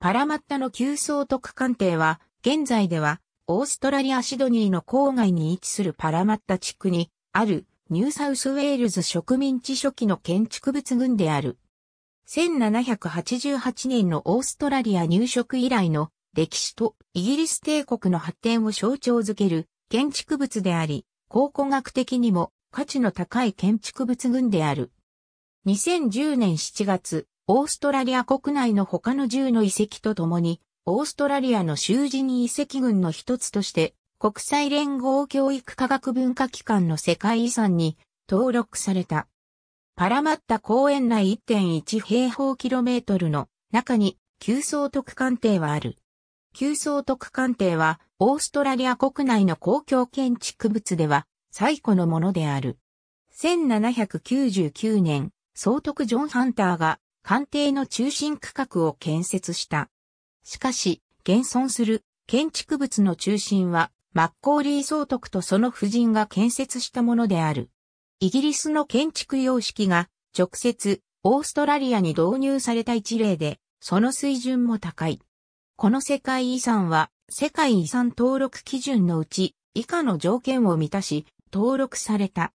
パラマッタの旧総督官邸は、現在では、オーストラリア・シドニーの郊外に位置するパラマッタ地区に、ある、ニューサウスウェールズ植民地初期の建築物群である。1788年のオーストラリア入植以来の歴史とイギリス帝国の発展を象徴づける建築物であり、考古学的にも価値の高い建築物群である。2010年7月、オーストラリア国内の他の10の遺跡とともに、オーストラリアの囚人遺跡群の一つとして、国際連合教育科学文化機関の世界遺産に登録された。パラマッタ公園内1.1平方キロメートルの中に旧総督官邸はある。旧総督官邸はオーストラリア国内の公共建築物では最古のものである。1799年、総督ジョン・ハンターが官邸の中心区画を建設した。しかし、現存する建築物の中心は、マッコーリー総督とその夫人が建設したものである。イギリスの建築様式が直接オーストラリアに導入された一例で、その水準も高い。この世界遺産は世界遺産登録基準のうち以下の条件を満たし登録された。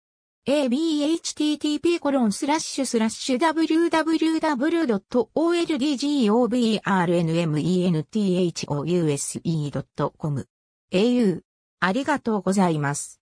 h t t p www.oldgobrnmenthouse.com au。ありがとうございます。